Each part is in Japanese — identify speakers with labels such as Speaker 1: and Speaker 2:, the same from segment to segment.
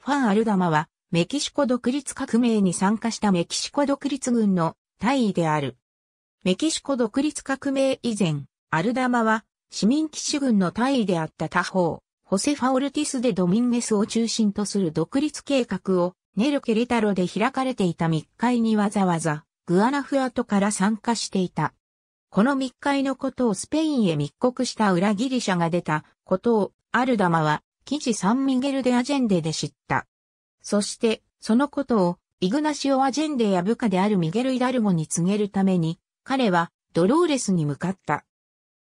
Speaker 1: ファン・アルダマは、メキシコ独立革命に参加したメキシコ独立軍の大尉である。メキシコ独立革命以前、アルダマは、市民騎士軍の大尉であった他方、ホセファ・オルティス・でドミンゲスを中心とする独立計画を、ネル・ケレタロで開かれていた密会にわざわざ、グアナフアトから参加していた。この密会のことをスペインへ密告した裏ギリシャが出たことを、アルダマは記事サンミゲルでアジェンデで知った。そして、そのことを、イグナシオ・アジェンデや部下であるミゲル・イダルゴに告げるために、彼はドローレスに向かった。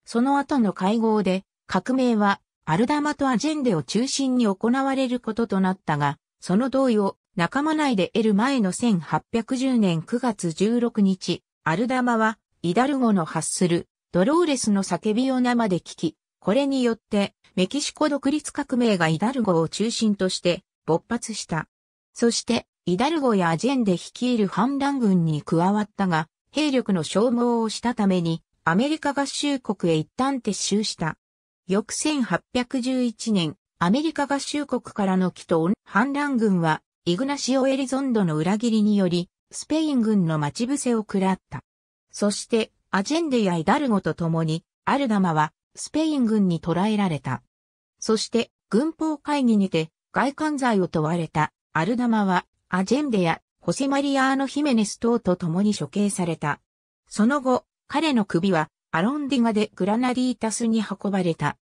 Speaker 1: その後の会合で、革命はアルダマとアジェンデを中心に行われることとなったが、その同意を仲間内で得る前の1810年9月16日、アルダマはイダルゴの発するドローレスの叫びを生で聞き、これによってメキシコ独立革命がイダルゴを中心として勃発した。そして、イダルゴやアジェンで率いる反乱軍に加わったが、兵力の消耗をしたために、アメリカ合衆国へ一旦撤収した。翌1811年、アメリカ合衆国からの帰と反乱軍は、イグナシオ・エリゾンドの裏切りにより、スペイン軍の待ち伏せを食らった。そして、アジェンデやイダルゴと共に、アルダマはスペイン軍に捕らえられた。そして軍法会議にて外観罪を問われたアルダマはアジェンデやホセマリアーノ・ヒメネス等と共に処刑された。その後、彼の首はアロンディガでグラナディータスに運ばれた。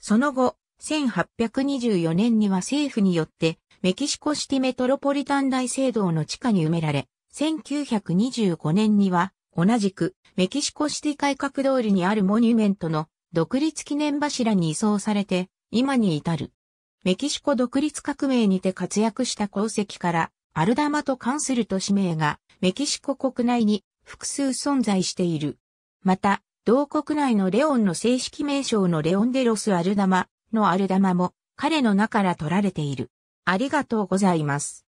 Speaker 1: その後、1824年には政府によってメキシコシティメトロポリタン大聖堂の地下に埋められ、1925年には同じくメキシコシティ改革通りにあるモニュメントの独立記念柱に移送されて、今に至る。メキシコ独立革命にて活躍した功績から、アルダマと関する都市名が、メキシコ国内に複数存在している。また、同国内のレオンの正式名称のレオンデロス・アルダマのアルダマも彼の名から取られている。ありがとうございます。